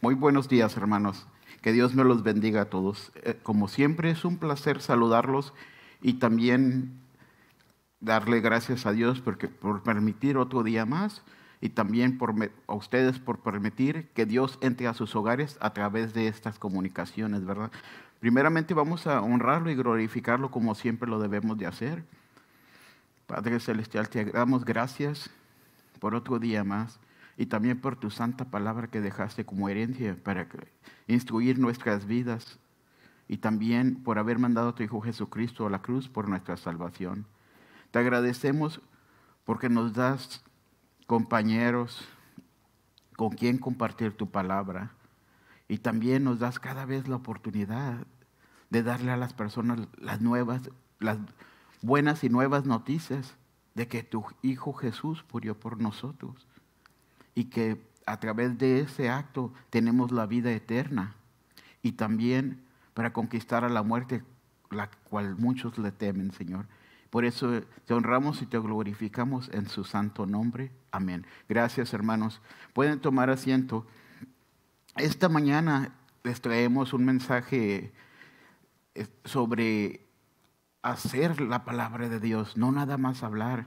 Muy buenos días, hermanos. Que Dios me los bendiga a todos. Eh, como siempre, es un placer saludarlos y también darle gracias a Dios por permitir otro día más y también a ustedes por permitir que Dios entre a sus hogares a través de estas comunicaciones, ¿verdad? Primeramente vamos a honrarlo y glorificarlo como siempre lo debemos de hacer. Padre Celestial, te damos gracias por otro día más y también por tu santa palabra que dejaste como herencia para instruir nuestras vidas y también por haber mandado a tu Hijo Jesucristo a la cruz por nuestra salvación. Te agradecemos porque nos das compañeros con quien compartir tu palabra y también nos das cada vez la oportunidad de darle a las personas las nuevas, las buenas y nuevas noticias de que tu Hijo Jesús murió por nosotros y que a través de ese acto tenemos la vida eterna y también para conquistar a la muerte, la cual muchos le temen, Señor. Por eso te honramos y te glorificamos en su santo nombre. Amén. Gracias, hermanos. Pueden tomar asiento. Esta mañana les traemos un mensaje eh, sobre hacer la palabra de Dios, no nada más hablar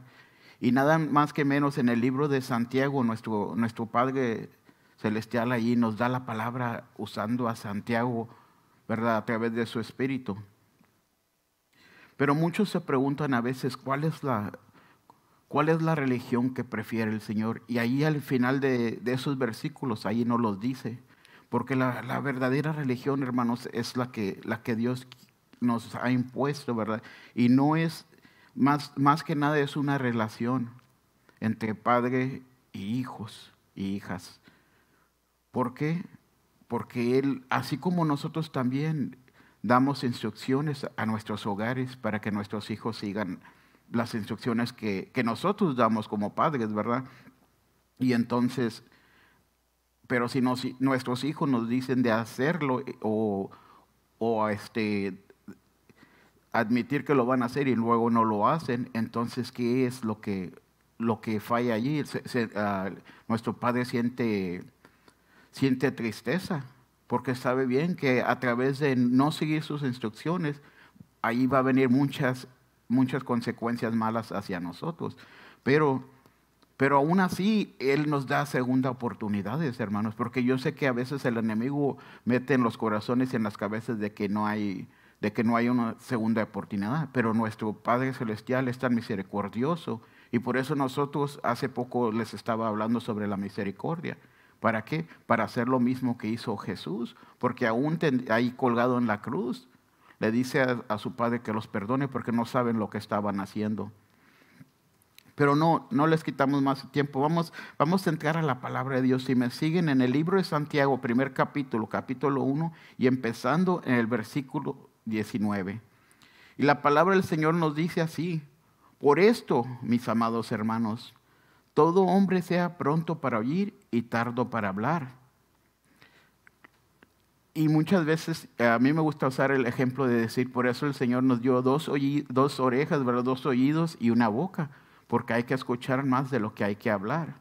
y nada más que menos en el libro de Santiago, nuestro, nuestro Padre Celestial ahí nos da la palabra usando a Santiago, ¿verdad? A través de su espíritu. Pero muchos se preguntan a veces cuál es la, cuál es la religión que prefiere el Señor. Y ahí al final de, esos versículos, ahí no los dice. Porque la, la, verdadera religión, hermanos, es la que, la que Dios nos ha impuesto, ¿verdad? Y no es más, que nada es una relación entre padre y hijos y hijas. ¿Por qué? Porque Él, así como nosotros también damos instrucciones a nuestros hogares para que nuestros hijos sigan las instrucciones que, nosotros damos como padres, ¿verdad? Y entonces, pero si nuestros hijos nos dicen de hacerlo eh, o, o este, admitir que lo van a hacer y luego no lo hacen, entonces, ¿qué es lo que, lo que falla allí? Ah, nuestro padre siente, siente tristeza porque sabe bien que a través de no seguir sus instrucciones, ahí va a venir muchas, muchas consecuencias malas hacia nosotros. Pero, pero aún así, Él nos da segunda oportunidades, hermanos, porque yo sé que a veces el enemigo mete en los corazones y en las cabezas de que no hay, de que no hay una segunda oportunidad, pero nuestro Padre Celestial es tan misericordioso y por eso nosotros hace poco les estaba hablando sobre la misericordia. ¿Para qué? Para hacer lo mismo que hizo Jesús, porque aún ahí colgado en la cruz le dice a, su padre que los perdone porque no saben lo que estaban haciendo. Pero no, no les quitamos más tiempo. Vamos, vamos a entrar a la palabra de Dios. Si me siguen en el libro de Santiago, primer capítulo, capítulo 1, y empezando en el versículo 19. Y la palabra del Señor nos dice así, por esto, mis amados hermanos, todo hombre sea pronto para oír y tardo para hablar. Y muchas veces eh, a mí me gusta usar el ejemplo de decir, por eso el Señor nos dio dos, dos orejas, dos oídos y una boca, porque hay que escuchar más de lo que hay que hablar.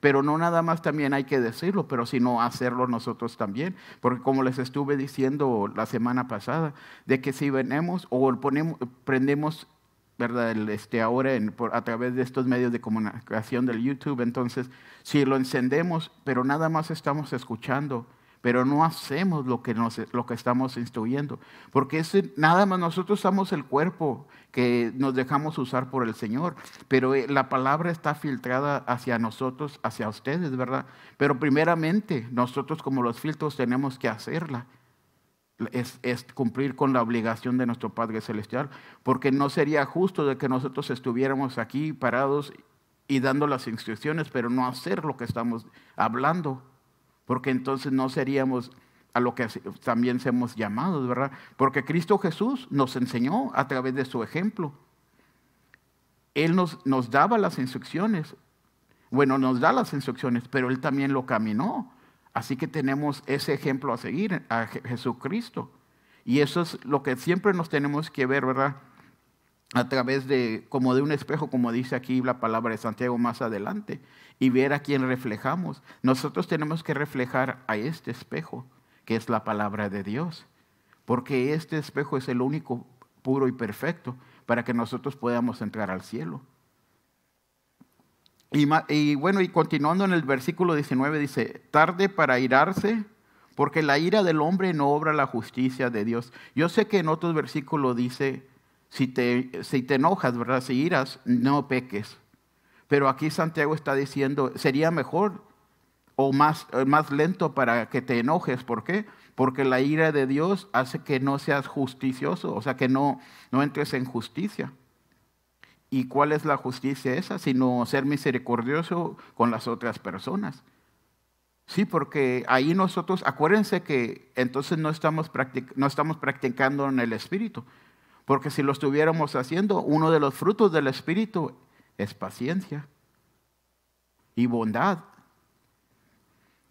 Pero no nada más también hay que decirlo, pero sino hacerlo nosotros también. Porque como les estuve diciendo la semana pasada, de que si venimos o ponemos, prendemos ¿verdad? este, ahora a través de estos medios de comunicación del YouTube, entonces si lo encendemos, pero nada más estamos escuchando, pero no hacemos lo que, lo que estamos instruyendo. Porque es nada más nosotros somos el cuerpo que nos dejamos usar por el Señor, pero eh, la palabra está filtrada hacia nosotros, hacia ustedes, ¿verdad? Pero primeramente nosotros como los filtros tenemos que hacerla. Es, es, cumplir con la obligación de nuestro Padre Celestial, porque no sería justo de que nosotros estuviéramos aquí parados y dando las instrucciones, pero no hacer lo que estamos hablando porque entonces no seríamos a lo que también seamos llamados, ¿verdad? Porque Cristo Jesús nos enseñó a través de su ejemplo. Él nos, nos daba las instrucciones, bueno, nos da las instrucciones, pero Él también lo caminó. Así que tenemos ese ejemplo a seguir, a Jesucristo. Y eso es lo que siempre nos tenemos que ver, ¿verdad? a través de, como de un espejo, como dice aquí la palabra de Santiago más adelante, y ver a quién reflejamos. Nosotros tenemos que reflejar a este espejo, que es la palabra de Dios, porque este espejo es el único puro y perfecto para que nosotros podamos entrar al cielo. Y, y bueno, y continuando en el versículo 19 dice, tarde para irarse, porque la ira del hombre no obra la justicia de Dios. Yo sé que en otros versículos dice, si te, si te enojas, ¿verdad? Si iras, no peques. Pero aquí Santiago está diciendo, sería mejor o más, más lento para que te enojes. ¿Por qué? Porque la ira de Dios hace que no seas justicioso, o sea, que no, no entres en justicia. ¿Y cuál es la justicia esa? Sino ser misericordioso con las otras personas. Sí, porque ahí nosotros, acuérdense que entonces no estamos, no estamos practicando en el Espíritu, porque si lo estuviéramos haciendo, uno de los frutos del Espíritu es paciencia y bondad.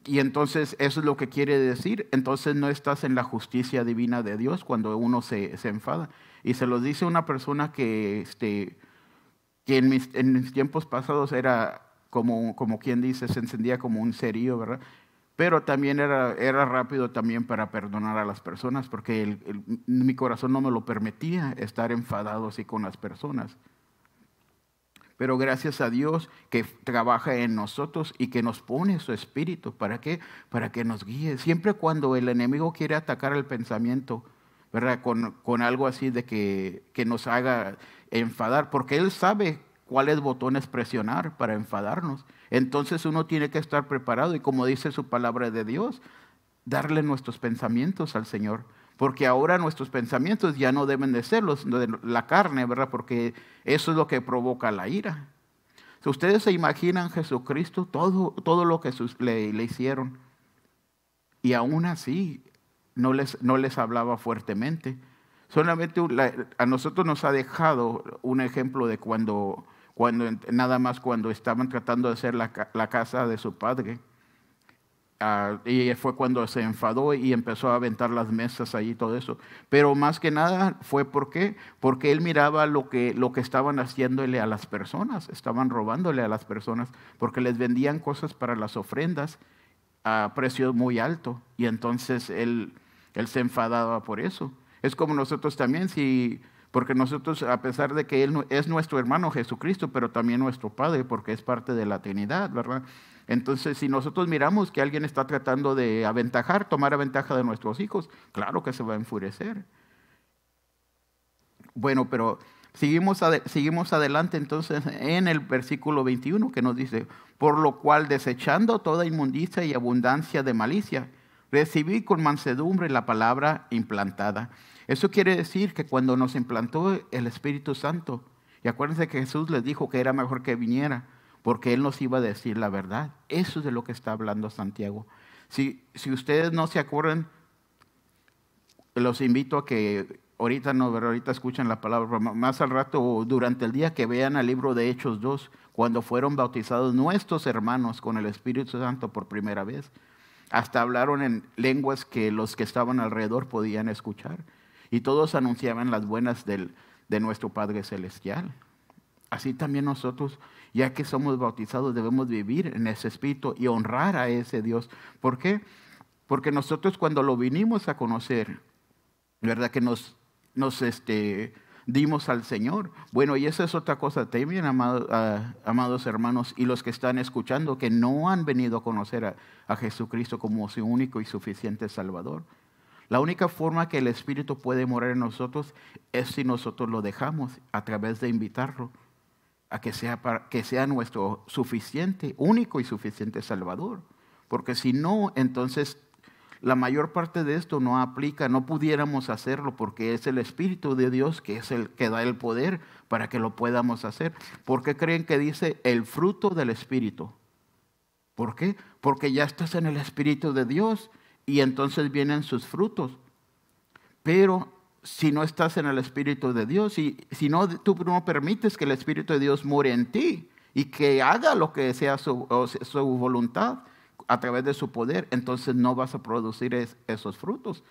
Y entonces eso es lo que quiere decir. Entonces no estás en la justicia divina de Dios cuando uno se, enfada. Y se lo dice una persona que, este, que en, mis, tiempos pasados era como, como quien dice, se encendía como un cerillo, ¿verdad? pero también era, rápido también para perdonar a las personas, porque mi corazón no me lo permitía estar enfadado así con las personas. Pero gracias a Dios que trabaja en nosotros y que nos pone su espíritu. ¿Para qué? Para que nos guíe. Siempre cuando el enemigo quiere atacar el pensamiento, ¿verdad? Con, algo así de que, que nos haga enfadar, porque él sabe cuáles botones presionar para enfadarnos. Entonces uno tiene que estar preparado y como dice su palabra de Dios, darle nuestros pensamientos al Señor. Porque ahora nuestros pensamientos ya no deben de ser los de la carne, ¿verdad? Porque eso es lo que provoca la ira. Si ustedes se imaginan Jesucristo, todo, todo lo que le, hicieron. Y aún así, no les, no les hablaba fuertemente. Solamente a nosotros nos ha dejado un ejemplo de cuando cuando, nada más cuando estaban tratando de hacer la, la casa de su padre. Ah, y fue cuando se enfadó y empezó a aventar las mesas allí todo eso. Pero más que nada fue porque, porque él miraba lo que, lo que estaban haciéndole a las personas, estaban robándole a las personas, porque les vendían cosas para las ofrendas a precio muy alto. Y entonces él, él se enfadaba por eso. Es como nosotros también, si porque nosotros, a pesar de que Él es nuestro hermano Jesucristo, pero también nuestro Padre, porque es parte de la Trinidad, ¿verdad? Entonces, si nosotros miramos que alguien está tratando de aventajar, tomar ventaja de nuestros hijos, claro que se va a enfurecer. Bueno, pero seguimos, seguimos adelante entonces en el versículo 21 que nos dice, por lo cual desechando toda inmundicia y abundancia de malicia, recibí con mansedumbre la palabra implantada eso quiere decir que cuando nos implantó el Espíritu Santo, y acuérdense que Jesús les dijo que era mejor que viniera, porque Él nos iba a decir la verdad. Eso es de lo que está hablando Santiago. Si, ustedes no se acuerdan, los invito a que ahorita no, pero ahorita escuchen la palabra, más al rato o durante el día que vean el libro de Hechos 2, cuando fueron bautizados nuestros hermanos con el Espíritu Santo por primera vez. Hasta hablaron en lenguas que los que estaban alrededor podían escuchar y todos anunciaban las buenas del, de nuestro Padre Celestial. Así también nosotros, ya que somos bautizados, debemos vivir en ese espíritu y honrar a ese Dios. ¿Por qué? Porque nosotros cuando lo vinimos a conocer, ¿verdad? Que nos, este, dimos al Señor. Bueno, y esa es otra cosa también, ah, amados hermanos, y los que están escuchando, que no han venido a conocer a, a Jesucristo como su único y suficiente Salvador. La única forma que el Espíritu puede morar en nosotros es si nosotros lo dejamos a través de invitarlo a que sea, que sea nuestro suficiente, único y suficiente Salvador. Porque si no, entonces la mayor parte de esto no aplica, no pudiéramos hacerlo porque es el Espíritu de Dios que es el que da el poder para que lo podamos hacer. ¿Por qué creen que dice el fruto del Espíritu? ¿Por qué? Porque ya estás en el Espíritu de Dios y entonces vienen sus frutos. Pero si no estás en el Espíritu de Dios y si no tú no permites que el Espíritu de Dios muere en ti y que haga lo que sea su, voluntad a través de su poder, entonces no vas a producir esos frutos.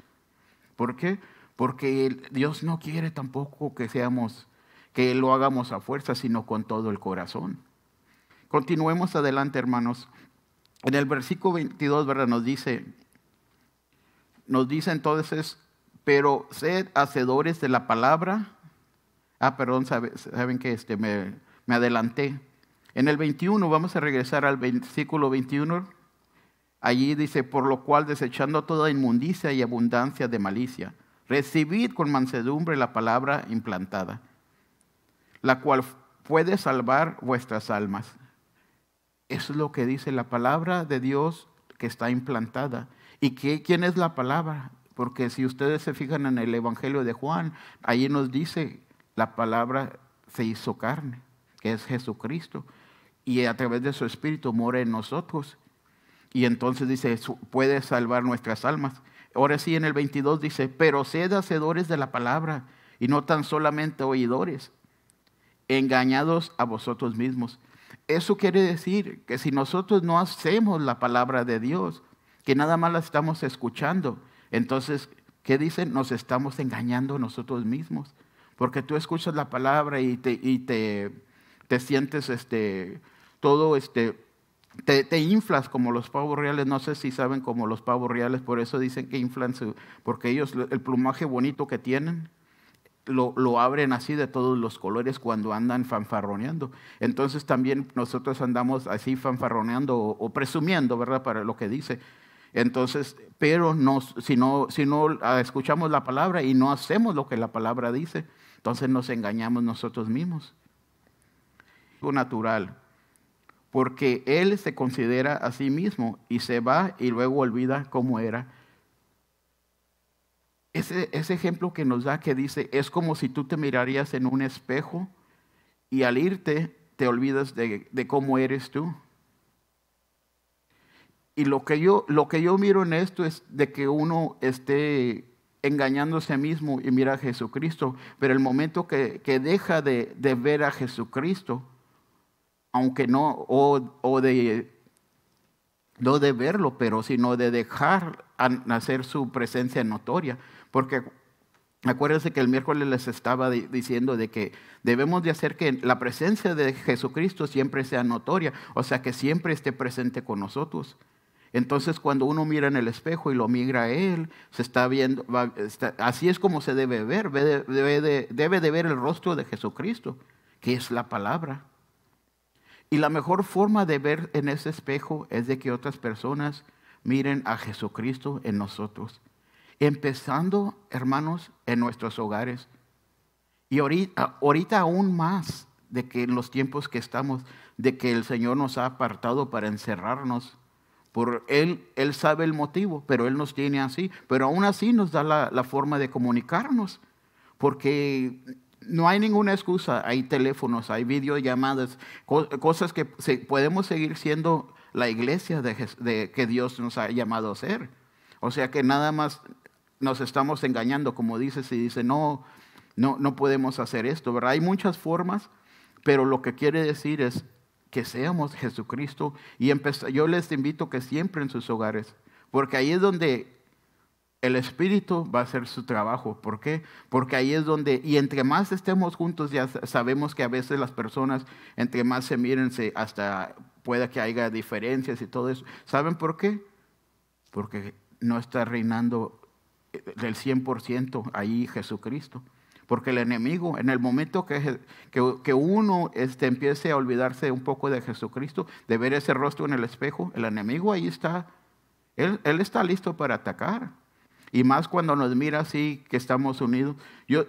¿Por qué? Porque Dios no quiere tampoco que seamos que lo hagamos a fuerza, sino con todo el corazón. Continuemos adelante, hermanos. En el versículo 22, ¿verdad? Nos dice, nos dice entonces, pero sed hacedores de la palabra. Ah, perdón, saben que este, me, adelanté. En el 21, vamos a regresar al versículo 21. Allí dice, por lo cual desechando toda inmundicia y abundancia de malicia, recibid con mansedumbre la palabra implantada, la cual puede salvar vuestras almas. es lo que dice la palabra de Dios que está implantada. ¿Y qué, quién es la palabra? Porque si ustedes se fijan en el Evangelio de Juan, allí nos dice, la palabra se hizo carne, que es Jesucristo, y a través de su Espíritu mora en nosotros. Y entonces dice, puede salvar nuestras almas. Ahora sí, en el 22 dice, pero sed hacedores de la palabra y no tan solamente oidores, engañados a vosotros mismos. Eso quiere decir que si nosotros no hacemos la palabra de Dios, que nada más la estamos escuchando. Entonces, ¿qué dicen? Nos estamos engañando nosotros mismos. Porque tú escuchas la palabra y te, te, sientes este, todo, este, te, inflas como los pavos reales. No sé si saben como los pavos reales, por eso dicen que inflan, porque ellos el plumaje bonito que tienen. Lo, abren así de todos los colores cuando andan fanfarroneando. Entonces también nosotros andamos así fanfarroneando o presumiendo, ¿verdad? Para lo que dice. Entonces, pero si, no, ah, escuchamos la palabra y no hacemos lo que la palabra dice, entonces nos engañamos nosotros mismos. Natural, porque él se considera a sí mismo y se va y luego olvida cómo era. Ese, ejemplo que nos da que dice, es como si tú te mirarías en un espejo y al irte te olvidas de cómo eres tú. Y lo que, yo, lo que yo miro en esto es de que uno esté engañándose a mismo y mira a Jesucristo, pero el momento que, deja de, ver a Jesucristo, aunque no, o, de, no de verlo, pero sino de dejar hacer su presencia notoria, porque acuérdense que el miércoles les estaba diciendo de que debemos de hacer que la presencia de Jesucristo siempre sea notoria, o sea, que siempre esté presente con nosotros. Entonces cuando uno mira en el espejo y lo mira a él, se está viendo, así es como se debe ver, debe, de, debe de ver el rostro de Jesucristo, que es la palabra. Y la mejor forma de ver en ese espejo es de que otras personas miren a Jesucristo en nosotros. Empezando, hermanos, en nuestros hogares. Y ahorita, ahorita aún más de que en los tiempos que estamos, de que el Señor nos ha apartado para encerrarnos por él, él sabe el motivo, pero él nos tiene así. Pero aún así nos da la, forma de comunicarnos, porque no hay ninguna excusa. Hay teléfonos, hay videollamadas, cosas que podemos seguir siendo la iglesia de, que Dios nos ha llamado a ser. O sea que nada más nos estamos engañando, como dices y dice, no, no, no podemos hacer esto, ¿verdad? Hay muchas formas, pero lo que quiere decir es, que seamos Jesucristo. Y yo les invito que siempre en sus hogares, porque ahí es donde el Espíritu va a hacer su trabajo. ¿Por qué? Porque ahí es donde, y entre más estemos juntos, ya sabemos que a veces las personas, entre más se miren, se, hasta pueda que haya diferencias y todo eso. ¿Saben por qué? Porque no está reinando eh, del 100% ahí Jesucristo. Porque el enemigo, en el momento que, que, uno este, empiece a olvidarse un poco de Jesucristo, de ver ese rostro en el espejo, el enemigo ahí está. Él, él está listo para atacar. Y más cuando nos mira así, que estamos unidos. Yo,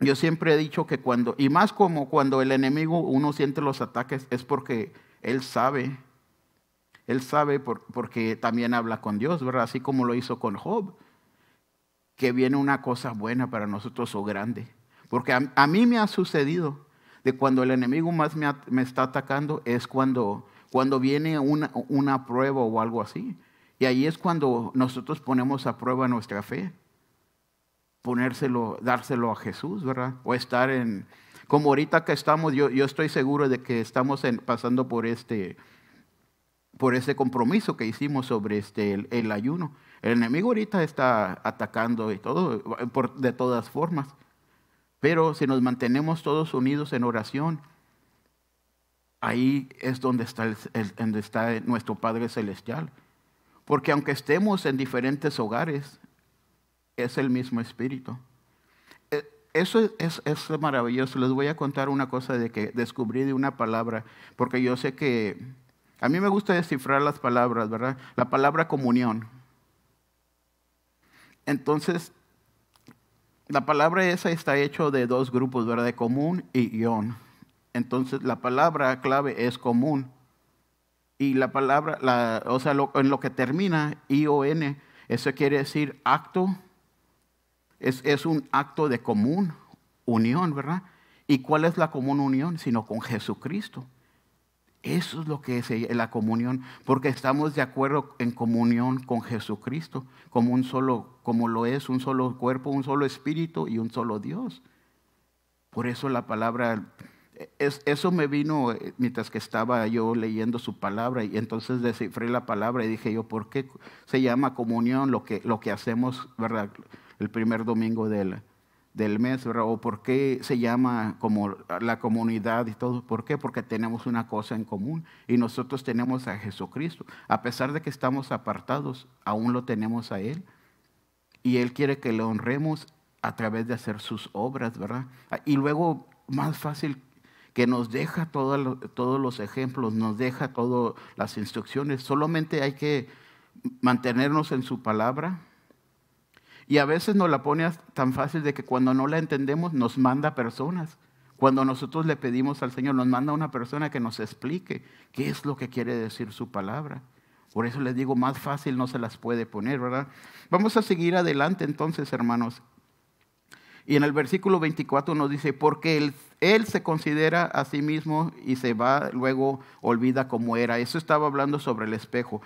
yo siempre he dicho que cuando, y más como cuando el enemigo uno siente los ataques, es porque él sabe. Él sabe porque también habla con Dios, ¿verdad? Así como lo hizo con Job que viene una cosa buena para nosotros o grande. Porque a, mí me ha sucedido de cuando el enemigo más me, está atacando es cuando, cuando viene una, una, prueba o algo así. Y ahí es cuando nosotros ponemos a prueba nuestra fe. Ponérselo, dárselo a Jesús, ¿verdad? O estar en, como ahorita que estamos, yo, yo estoy seguro de que estamos pasando por este, por ese compromiso que hicimos sobre este, el ayuno. El enemigo ahorita está atacando y todo, de todas formas. Pero si nos mantenemos todos unidos en oración, ahí es donde está, nuestro Padre Celestial. Porque aunque estemos en diferentes hogares, es el mismo espíritu. E, eso es, es, maravilloso. Les voy a contar una cosa de que descubrí de una palabra, porque yo sé que a mí me gusta descifrar las palabras, ¿verdad? La palabra comunión. Entonces, la palabra esa está hecho de dos grupos, ¿verdad? De común y ion. Entonces, la palabra clave es común. Y la palabra, o sea, en lo que termina, i eso quiere decir acto. Es, es un acto de común, unión, ¿verdad? ¿Y cuál es la común unión? Sino con Jesucristo. Eso es lo que es la comunión, porque estamos de acuerdo en comunión con Jesucristo, como un solo, como lo es un solo cuerpo, un solo espíritu y un solo Dios. Por eso la palabra, eso me vino eh, mientras que estaba yo leyendo su palabra y entonces descifré la palabra y dije yo, ¿por qué se llama comunión lo que, lo que hacemos, el primer domingo de la, del mes, ¿verdad? O por qué se llama como la comunidad y todo. ¿Por qué? Porque tenemos una cosa en común y nosotros tenemos a Jesucristo. A pesar de que estamos apartados, aún lo tenemos a Él. Y Él quiere que le honremos a través de hacer sus obras, ¿verdad? Y luego, más fácil que nos deja todos los ejemplos, nos deja todas las instrucciones. Solamente hay que mantenernos en su palabra, y a veces nos la pone tan fácil de que cuando no la entendemos nos manda personas. Cuando nosotros le pedimos al Señor, nos manda una persona que nos explique qué es lo que quiere decir su palabra. Por eso les digo, más fácil no se las puede poner, ¿verdad? Vamos a seguir adelante entonces, hermanos. Y en el versículo 24 nos dice, porque él, él, se considera a sí mismo y se va, luego olvida cómo era. Eso estaba hablando sobre el espejo.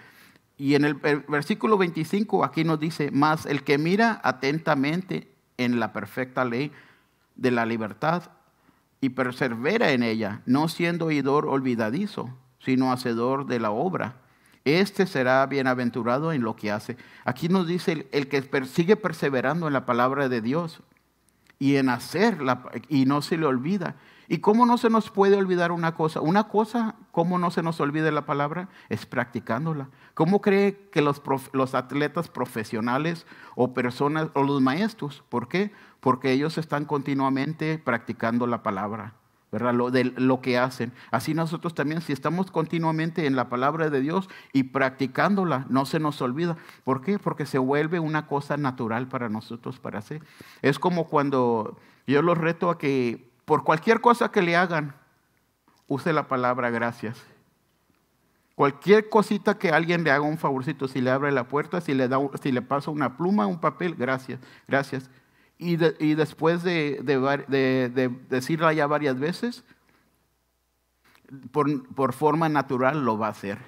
Y en el versículo 25 aquí nos dice, más el que mira atentamente en la perfecta ley de la libertad y persevera en ella, no siendo oidor olvidadizo, sino hacedor de la obra. Este será bienaventurado en lo que hace. Aquí nos dice el, que sigue perseverando en la palabra de Dios y en hacerla y no se le olvida. ¿Y cómo no se nos puede olvidar una cosa? Una cosa, ¿cómo no se nos olvide la palabra? Es practicándola. ¿Cómo cree que los, atletas profesionales o personas o los maestros? ¿Por qué? Porque ellos están continuamente practicando la palabra, ¿verdad? Lo, de, lo que hacen. Así nosotros también, si estamos continuamente en la palabra de Dios y practicándola, no se nos olvida. ¿Por qué? Porque se vuelve una cosa natural para nosotros para hacer. Es como cuando yo los reto a que por cualquier cosa que le hagan, use la palabra gracias. Cualquier cosita que alguien le haga un favorcito, si le abre la puerta, si le, si le pasa una pluma, un papel, gracias, gracias. Y, después de, decirla ya varias veces, por, forma natural lo va a hacer.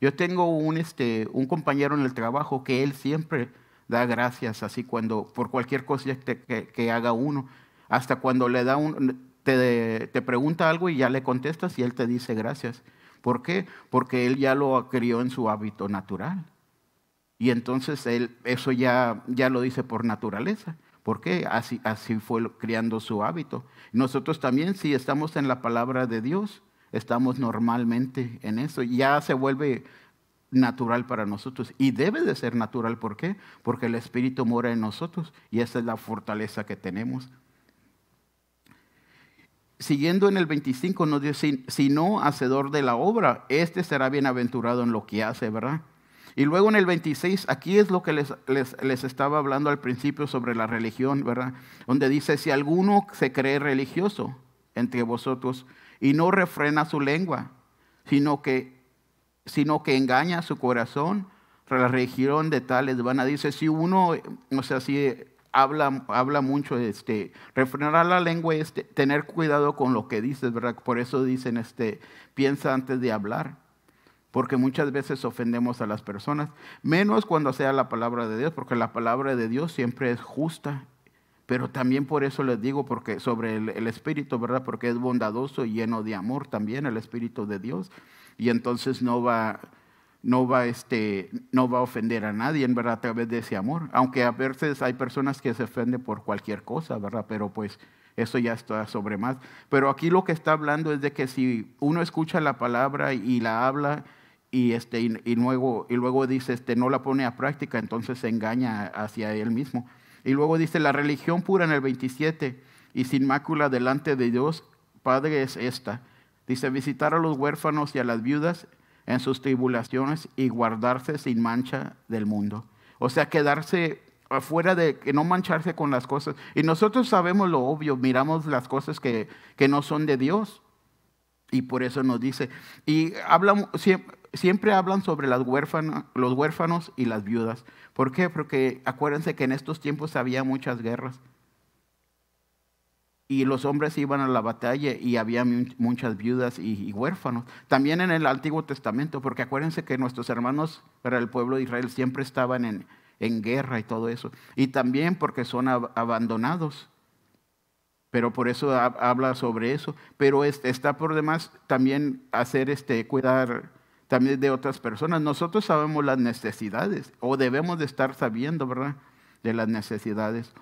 Yo tengo este, un, compañero en el trabajo que él siempre da gracias, así cuando por cualquier cosa que haga uno hasta cuando le da un, te, pregunta algo y ya le contestas y él te dice gracias. ¿Por qué? Porque él ya lo crió en su hábito natural. Y entonces él, eso ya, lo dice por naturaleza. ¿Por qué? Así, fue criando su hábito. Nosotros también, si estamos en la palabra de Dios, estamos normalmente en eso. Ya se vuelve natural para nosotros. Y debe de ser natural. ¿Por qué? Porque el Espíritu mora en nosotros y esa es la fortaleza que tenemos siguiendo en el 25 nos dice, no hacedor de la obra, este será bienaventurado en lo que hace, ¿verdad? Y luego en el 26, aquí es lo que les, estaba hablando al principio sobre la religión, ¿verdad? Donde dice, si alguno se cree religioso entre vosotros y no refrena su lengua, sino que, sino que engaña su corazón, la religión de tales, van a decir, si uno, o sea, si habla, habla mucho, este, refrenar la lengua y este, tener cuidado con lo que dices, ¿verdad? Por eso dicen, este, piensa antes de hablar, porque muchas veces ofendemos a las personas, menos cuando sea la palabra de Dios, porque la palabra de Dios siempre es justa. Pero también por eso les digo, porque sobre el, el Espíritu, ¿verdad? Porque es bondadoso y lleno de amor también el Espíritu de Dios. Y entonces no va, no va, este, no va a ofender a nadie, en verdad, a través de ese amor. Aunque a veces hay personas que se ofenden por cualquier cosa, ¿verdad? Pero pues eso ya está sobre más. Pero aquí lo que está hablando es de que si uno escucha la palabra y la habla y, este, y, luego, y luego dice, este, no la pone a práctica, entonces se engaña hacia él mismo. Y luego dice, la religión pura en el 27 y sin mácula delante de Dios, Padre es esta. Dice, visitar a los huérfanos y a las viudas en sus tribulaciones y guardarse sin mancha del mundo. O sea, quedarse afuera de que no mancharse con las cosas. Y nosotros sabemos lo obvio, miramos las cosas que, no son de Dios. Y por eso nos dice, y hablan, siempre, hablan sobre las los huérfanos y las viudas. ¿Por qué? Porque acuérdense que en estos tiempos había muchas guerras y los hombres iban a la batalla y había muchas viudas y, huérfanos. También en el Antiguo Testamento, porque acuérdense que nuestros hermanos para el pueblo de Israel siempre estaban en, en guerra y todo eso. Y también porque son abandonados. Pero por eso habla sobre eso. Pero está por demás también hacer este, cuidar también de otras personas. Nosotros sabemos las necesidades o debemos de estar sabiendo, ¿verdad? De las necesidades.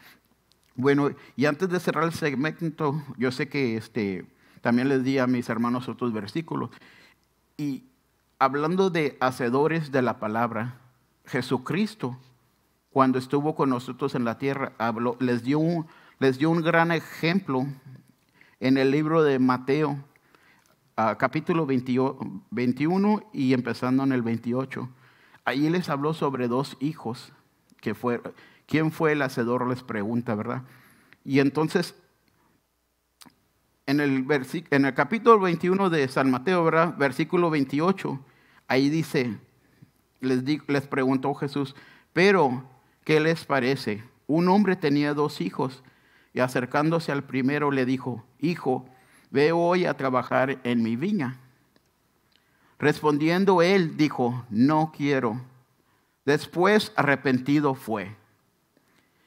Bueno, y antes de cerrar el segmento, yo sé que este, también les di a mis hermanos otros versículos. Y hablando de hacedores de la palabra, Jesucristo, cuando estuvo con nosotros en la tierra, les, dio un, les dio un gran ejemplo en el libro de Mateo, capítulo 21 y empezando en el 28. Allí les habló sobre dos hijos que fueron ¿Quién fue el hacedor? Les pregunta, ¿verdad? Y entonces, en el, en el capítulo 21 de San Mateo, ¿verdad? Versículo 28, ahí dice, les, les preguntó Jesús, pero, ¿qué les parece? Un hombre tenía dos hijos y acercándose al primero le dijo, hijo, ve hoy a trabajar en mi viña. Respondiendo él, dijo, no quiero. Después arrepentido fue.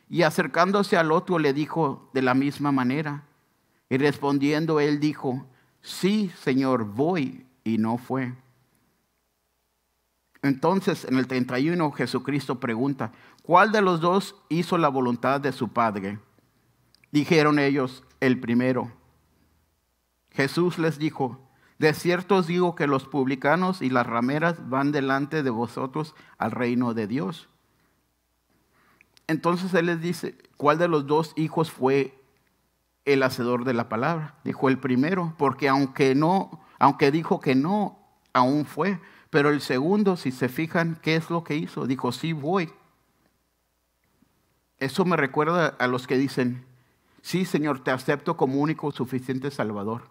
Y acercándose al otro le dijo de la misma manera. Y respondiendo él dijo, sí, Señor, voy. Y no fue. Entonces en el 31 Jesucristo pregunta, ¿cuál de los dos hizo la voluntad de su Padre? Dijeron ellos, el primero. Jesús les dijo, de cierto os digo que los publicanos y las rameras van delante de vosotros al reino de Dios. Entonces él les dice, ¿cuál de los dos hijos fue el hacedor de la palabra? Dijo el primero, porque aunque no, aunque dijo que no, aún fue. Pero el segundo, si se fijan, ¿qué es lo que hizo? Dijo, sí voy. Eso me recuerda a los que dicen, sí Señor, te acepto como único suficiente Salvador.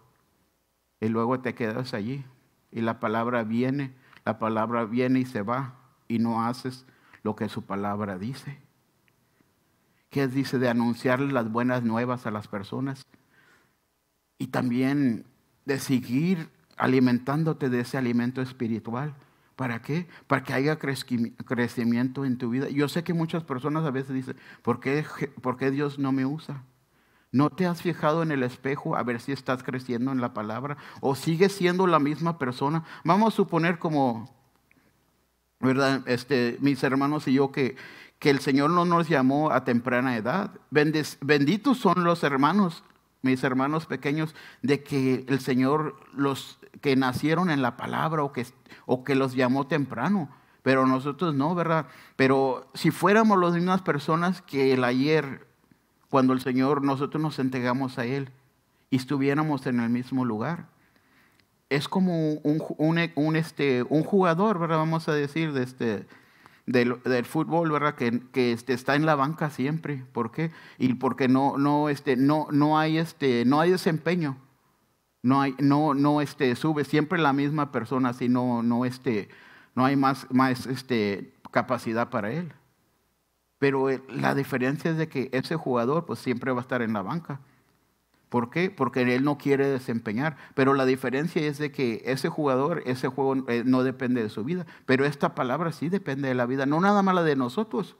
Y luego te quedas allí. Y la palabra viene, la palabra viene y se va. Y no haces lo que su palabra dice. ¿Qué dice de anunciarle las buenas nuevas a las personas y también de seguir alimentándote de ese alimento espiritual. ¿Para qué? Para que haya crecimiento en tu vida. Yo sé que muchas personas a veces dicen, ¿por qué, Dios no me usa? ¿No te has fijado en el espejo a ver si estás creciendo en la palabra? ¿O sigues siendo la misma persona? Vamos a suponer como, ¿verdad? Este, mis hermanos y yo que que el Señor no nos llamó a temprana edad. benditos son los hermanos, mis hermanos pequeños, de que el Señor los que nacieron en la palabra o que, o que los llamó temprano. Pero nosotros no, ¿verdad? Pero si fuéramos las mismas personas que el ayer, cuando el Señor, nosotros nos entregamos a Él y estuviéramos en el mismo lugar. Es como un, e-, este, un jugador, ¿verdad? Vamos a decir, de este, del, fútbol, ¿verdad? Que, que este, está en la banca siempre. ¿Por qué? Y porque no, no, este, no, no, hay, este, no hay desempeño. No, hay, no, no este, sube siempre la misma persona, así no, no, este, no hay más, más este, capacidad para él. Pero eh, la diferencia es de que ese jugador pues siempre va a estar en la banca. ¿Por qué? Porque él no quiere desempeñar. Pero la diferencia es de que ese jugador, ese juego eh, no depende de su vida. Pero esta palabra sí depende de la vida, no nada más la de nosotros,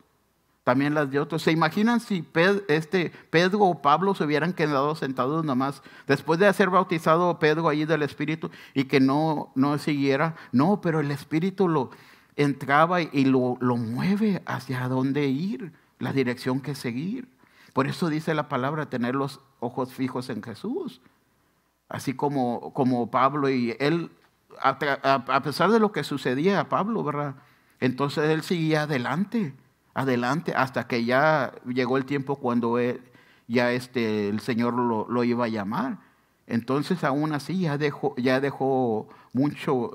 también las de otros. ¿Se imaginan si Pedro, este, Pedro o Pablo se hubieran quedado sentados nomás después de ser bautizado Pedro allí del Espíritu y que no, siguiera? No, pero el Espíritu lo entraba y lo mueve hacia dónde ir, la dirección que seguir. Por eso dice la palabra tener los ojos fijos en Jesús. Así como, como Pablo y él, a, pesar de lo que sucedía a Pablo, ¿verdad? Entonces él seguía adelante, adelante, hasta que ya llegó el tiempo cuando e, ya este, el Señor lo, lo, iba a llamar. Entonces aún así ya dejó, ya dejó mucho,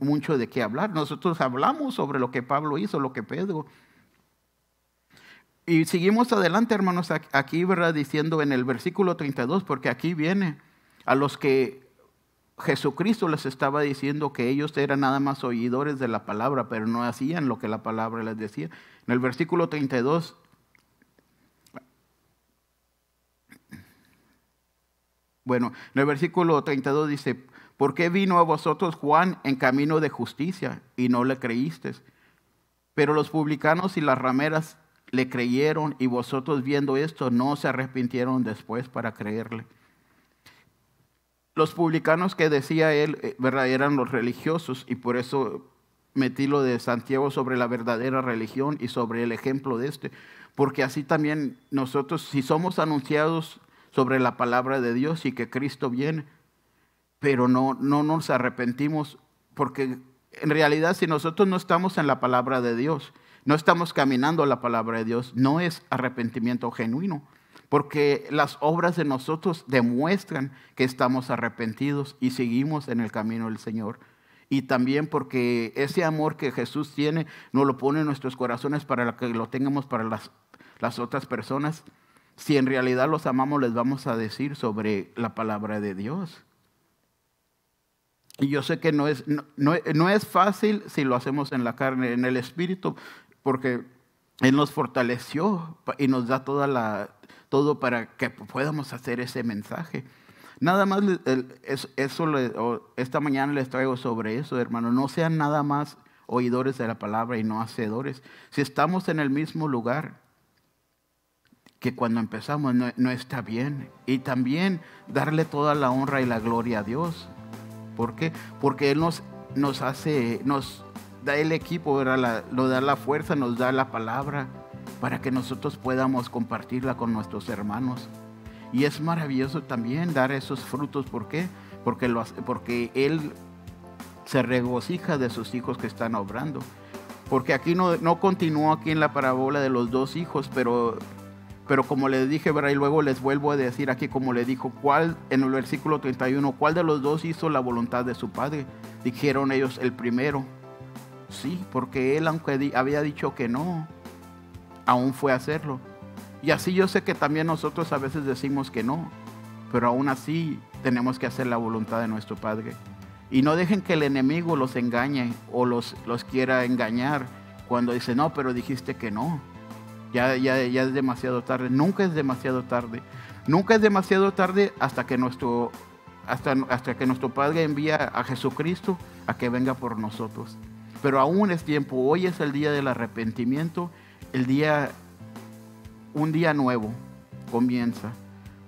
mucho de qué hablar. Nosotros hablamos sobre lo que Pablo hizo, lo que Pedro y seguimos adelante, hermanos, aquí, ¿verdad? Diciendo en el versículo 32, porque aquí viene a los que Jesucristo les estaba diciendo que ellos eran nada más oidores de la palabra, pero no hacían lo que la palabra les decía. En el versículo 32 Bueno, en el versículo 32 dice, ¿por qué vino a vosotros Juan en camino de justicia y no le creísteis? Pero los publicanos y las rameras le creyeron y vosotros viendo esto no se arrepintieron después para creerle. Los publicanos que decía él eh, eran los religiosos y por eso metí lo de Santiago sobre la verdadera religión y sobre el ejemplo de este, porque así también nosotros, si somos anunciados sobre la palabra de Dios y que Cristo viene, pero no, no nos arrepentimos, porque en realidad si nosotros no estamos en la palabra de Dios, no estamos caminando la palabra de Dios, no es arrepentimiento genuino, porque las obras de nosotros demuestran que estamos arrepentidos y seguimos en el camino del Señor. Y también porque ese amor que Jesús tiene no lo pone en nuestros corazones para que lo tengamos para las, las otras personas. Si en realidad los amamos, les vamos a decir sobre la palabra de Dios. Y yo sé que no es, no, es fácil si lo hacemos en la carne, en el espíritu porque Él nos fortaleció y nos da toda la, todo para que podamos hacer ese mensaje. Nada más, eso, esta mañana les traigo sobre eso, hermano. No sean nada más oidores de la palabra y no hacedores. Si estamos en el mismo lugar que cuando empezamos, no, está bien. Y también darle toda la honra y la gloria a Dios. ¿Por qué? Porque Él nos, nos hace, nos da el equipo, ¿verdad? lo da la fuerza, nos da la palabra para que nosotros podamos compartirla con nuestros hermanos. Y es maravilloso también dar esos frutos. ¿Por qué? Porque, lo porque Él se regocija de sus hijos que están obrando. Porque aquí no, no continúa aquí en la parábola de los dos hijos, pero, pero como les dije, ¿verdad? y luego les vuelvo a decir aquí, como le dijo, ¿cuál, en el versículo 31, ¿cuál de los dos hizo la voluntad de su padre? Dijeron ellos, el primero. Sí, porque él, aunque había dicho que no, aún fue a hacerlo. Y así yo sé que también nosotros a veces decimos que no, pero aún así tenemos que hacer la voluntad de nuestro Padre. Y no dejen que el enemigo los engañe o los, los quiera engañar cuando dice, no, pero dijiste que no. Ya, ya, ya es demasiado tarde. Nunca es demasiado tarde. Nunca es demasiado tarde hasta que nuestro hasta, hasta, que nuestro Padre envía a Jesucristo a que venga por nosotros. Pero aún es tiempo, hoy es el día del arrepentimiento, el día, un día nuevo comienza.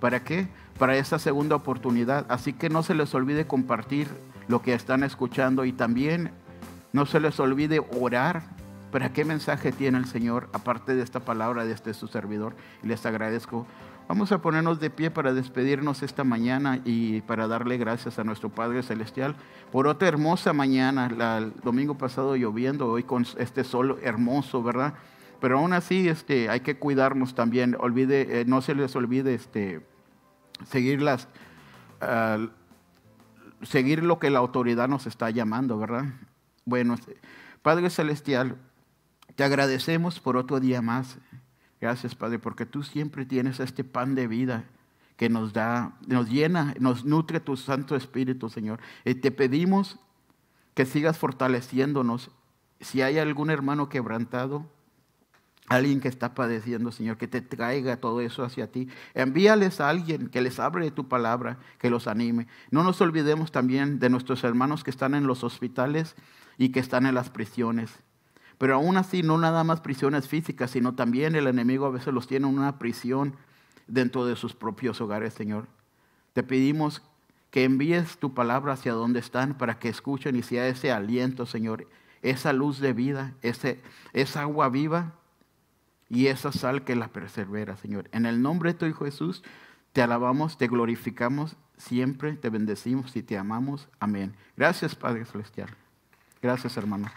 ¿Para qué? Para esa segunda oportunidad. Así que no se les olvide compartir lo que están escuchando y también no se les olvide orar. ¿Para qué mensaje tiene el Señor aparte de esta palabra de este su servidor? les agradezco Vamos a ponernos de pie para despedirnos esta mañana y para darle gracias a nuestro Padre Celestial por otra hermosa mañana. el domingo pasado lloviendo, hoy con este sol hermoso, ¿verdad? Pero aún así este, hay que cuidarnos también. Olvide, eh, no se les olvide este, seguir, ah, seguir lo que la autoridad nos está llamando, ¿verdad? Bueno, este, Padre Celestial, te agradecemos por otro día más. Gracias, Padre, porque tú siempre tienes este pan de vida que nos da, nos llena, nos nutre tu Santo Espíritu, Señor. te pedimos que sigas fortaleciéndonos. Si hay algún hermano quebrantado, alguien que está padeciendo, Señor, que te traiga todo eso hacia ti. Envíales a alguien que les abre tu palabra, que los anime. No nos olvidemos también de nuestros hermanos que están en los hospitales y que están en las prisiones. Pero aún así, no nada más prisiones físicas, sino también el enemigo a veces los tiene en una prisión dentro de sus propios hogares, Señor. Te pedimos que envíes tu palabra hacia donde están para que escuchen y sea ese aliento, Señor, esa luz de vida, ese, esa agua viva y esa sal que la persevera, Señor. En el nombre de tu Hijo Jesús, te alabamos, te glorificamos, siempre te bendecimos y te amamos. Amén. Gracias, Padre Celestial. Gracias, hermano.